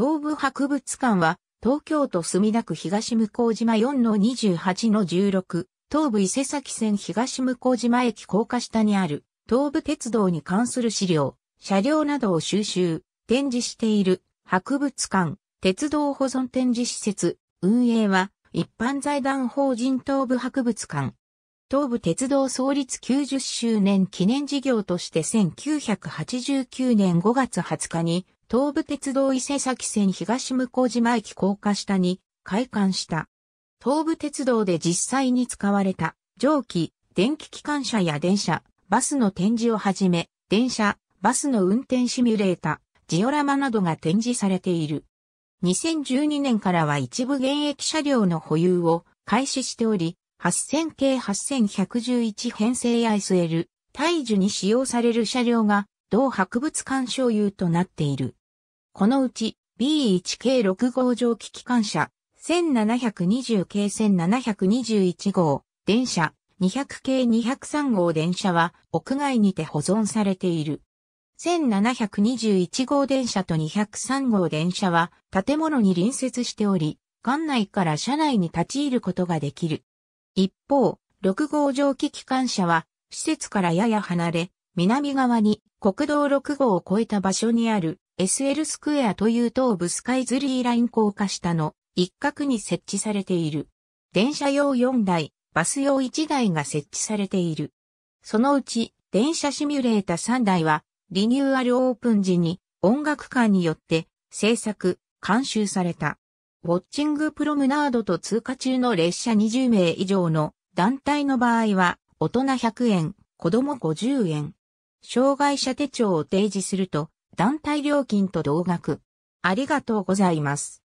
東武博物館は、東京都墨田区東向島4-28-16、東武伊勢崎線東向島駅高架下にある、東武鉄道に関する資料、車両などを収集、展示している、博物館、鉄道保存展示施設、運営は、一般財団法人東武博物館、東武鉄道創立90周年記念事業として1989年5月20日に、東武鉄道伊勢崎線東向島駅高架下に開館した。東武鉄道で実際に使われた蒸気、電気機関車や電車、バスの展示をはじめ、電車、バスの運転シミュレータ、ジオラマなどが展示されている。2012年からは一部現役車両の保有を開始しており、8000系8111編成 i SL、大樹に使用される車両が同博物館所有となっている。このうち B1 系6号蒸気機関車、1720系1721号、電車、200系203号電車は屋外にて保存されている。1721号電車と203号電車は建物に隣接しており、館内から車内に立ち入ることができる。一方、6号蒸気機関車は、施設からやや離れ、南側に国道6号を越えた場所にある SL スクエアという東部スカイズリーライン高架下の一角に設置されている。電車用4台、バス用1台が設置されている。そのうち、電車シミュレータ3台は、リニューアルオープン時に音楽館によって制作、監修された。ウォッチングプロムナードと通過中の列車20名以上の団体の場合は、大人100円、子供50円。障害者手帳を提示すると、団体料金と同額。ありがとうございます。